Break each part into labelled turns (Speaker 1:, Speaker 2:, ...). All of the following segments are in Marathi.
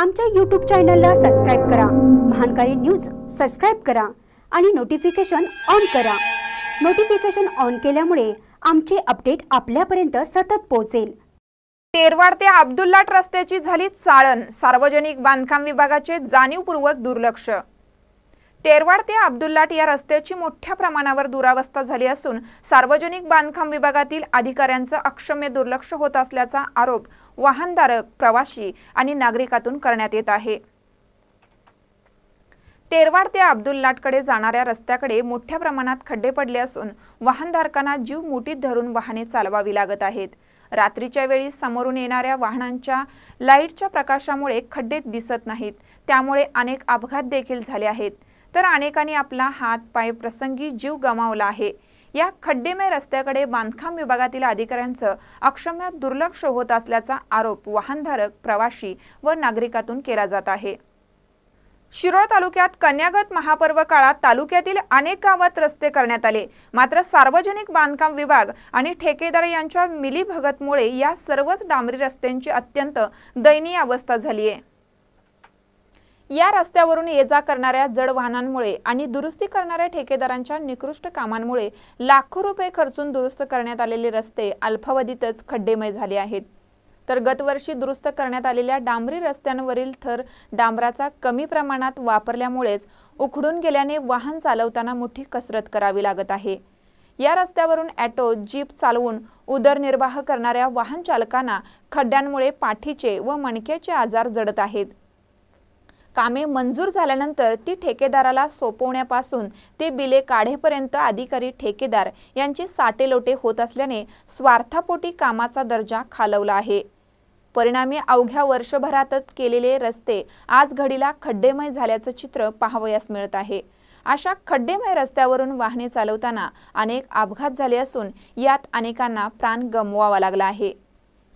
Speaker 1: आमच्या यूट्यूब चॅनलला सबस्क्राईब करा महानकारी न्यूज सबस्क्राईब करा आणि नोटिफिकेशन ऑन करा नोटिफिकेशन ऑन केल्यामुळे आमचे अपडेट आपल्यापर्यंत सतत पोहोचेल तेरवाड ते अब्दुल्लाट रस्त्याची झाली चाळण सार्वजनिक बांधकाम विभागाचे जाणीवपूर्वक दुर्लक्ष तेरवाड ते अब्दुल्लाट या रस्त्याची मोठ्या प्रमाणावर दुरावस्था झाली असून सार्वजनिक बांधकाम विभागातील अधिकाऱ्यांचं अक्षम्य दुर्लक्ष होत असल्याचा आरोप वाहनधारक प्रवाशी आणि नागरिकातून करण्यात येत आहे तेरवाड ते अब्दुल्लाटकडे जाणाऱ्या रस्त्याकडे मोठ्या प्रमाणात खड्डे पडले असून वाहनधारकांना जीव मुठीत धरून वाहने चालवावी लागत आहेत रात्रीच्या वेळी समोरून येणाऱ्या वाहनांच्या लाईटच्या प्रकाशामुळे खड्डे दिसत नाहीत त्यामुळे अनेक अपघात देखील झाले आहेत तर अनेकांनी आपला हात पाय प्रसंगी जीव गमावला आहे या खड्डेमय रस्त्याकडे बांधकाम विभागातील अधिकाऱ्यांचं अक्षम्य दुर्लक्ष होत असल्याचा आरोप वाहनधारक प्रवाशी व नागरिकातून केला जात आहे शिरोळ तालुक्यात कन्यागत महापर्व काळात तालुक्यातील अनेक गावात रस्ते करण्यात आले मात्र सार्वजनिक बांधकाम विभाग आणि ठेकेदार यांच्या मिलीभगतमुळे या सर्वच डांबरी रस्त्यांची अत्यंत दयनीय अवस्था झाली आहे या रस्त्यावरून ये जा करणाऱ्या जड वाहनांमुळे आणि दुरुस्ती करणाऱ्या ठेकेदारांच्या निकृष्ट कामांमुळे लाखो रुपये खर्चून दुरुस्त करण्यात आलेले रस्ते अल्पावधीतच खड्डेमय झाले आहेत तर गतवर्षी दुरुस्त करण्यात आलेल्या डांबरी रस्त्यांवरील थर डांबराचा कमी प्रमाणात वापरल्यामुळेच उखडून गेल्याने वाहन चालवताना मोठी कसरत करावी लागत आहे या रस्त्यावरून ॲटो जीप चालवून उदरनिर्वाह करणाऱ्या वाहन चालकांना खड्ड्यांमुळे पाठीचे व मणक्याचे आजार जडत आहेत कामे मंजूर झाल्यानंतर ती ठेकेदाराला सोपवण्यापासून ते बिले काढेपर्यंत अधिकारी ठेकेदार यांचे साटेलोटे होत असल्याने स्वार्थापोटी कामाचा दर्जा खालवला आहे परिणामी अवघ्या वर्षभरातच केलेले रस्ते आज घडीला खड्डेमय झाल्याचं चित्र पाहावयास मिळत आहे अशा खड्डेमय रस्त्यावरून वाहने चालवताना अनेक अपघात झाले असून यात अनेकांना प्राण गमवावा लागला आहे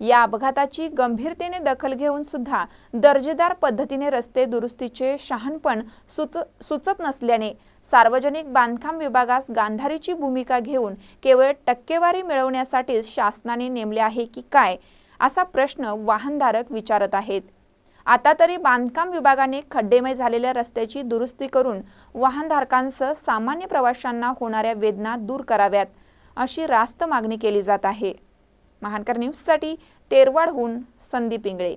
Speaker 1: या अपघाताची गंभीरतेने दखल घेऊन सुद्धा दर्जेदार पद्धतीने रस्ते दुरुस्तीचे शहाणपण सुचत नसल्याने सार्वजनिक बांधकाम विभागास गांधारीची भूमिका घेऊन केवळ टक्केवारी मिळवण्यासाठीच शासनाने नेमले आहे की काय असा प्रश्न वाहनधारक विचारत आहेत आता तरी बांधकाम विभागाने खड्डेमय झालेल्या रस्त्याची दुरुस्ती करून वाहनधारकांसह सामान्य प्रवाशांना होणाऱ्या वेदना दूर कराव्यात अशी रास्त मागणी केली जात आहे महानकर न्यूजसाठी तेरवाडहून संदीप इंगळे